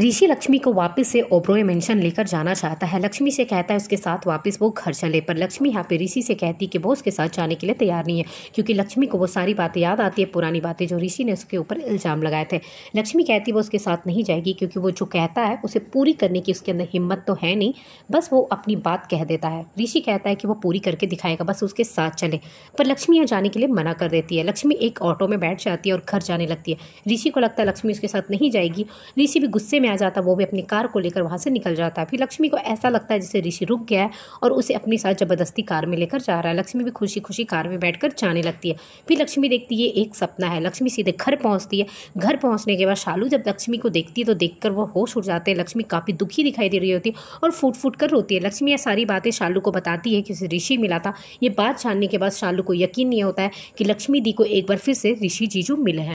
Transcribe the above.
ऋषि लक्ष्मी को वापस से ओब्रोय मेंशन लेकर जाना चाहता है लक्ष्मी से कहता है उसके साथ वापस वो घर चले पर लक्ष्मी यहाँ पे ऋषि से कहती कि वो उसके साथ जाने के लिए तैयार नहीं है क्योंकि लक्ष्मी को वो सारी बातें याद आती है पुरानी बातें जो ऋषि ने उसके ऊपर इल्ज़ाम लगाए थे लक्ष्मी कहती वो उसके साथ नहीं जाएगी क्योंकि वो जो कहता है उसे पूरी करने की उसके अंदर हिम्मत तो है नहीं बस वो अपनी बात कह देता है ऋषि कहता है कि वो पूरी करके दिखाएगा बस उसके साथ चले पर लक्ष्मी यहाँ जाने के लिए मना कर देती है लक्ष्मी एक ऑटो में बैठ जाती है और घर जाने लगती है ऋषि को लगता है लक्ष्मी उसके साथ नहीं जाएगी ऋषि भी गुस्से में आ जाता वो भी अपनी कार को लेकर वहाँ से निकल जाता है फिर लक्ष्मी को ऐसा लगता है जैसे ऋषि रुक गया है और उसे अपने साथ ज़बरदस्ती कार में लेकर जा रहा है लक्ष्मी भी खुशी खुशी कार में बैठ जाने लगती है फिर लक्ष्मी देखती है एक सपना है लक्ष्मी सीधे घर पहुँचती है घर पहुँचने के बाद शालू जब लक्ष्मी को देखती है तो देख वो होश उठ जाते हैं लक्ष्मी काफ़ी दुखी दिखाई दे रही होती है और फूट फूट कर रोती है लक्ष्मी यह सारी बातें शालू को बताती है कि उसे ऋषि मिला था ये बात जानने के बाद शालू को यकीन नहीं होता है कि लक्ष्मी दी को एक बार फिर से ऋषि जीजू मिले हैं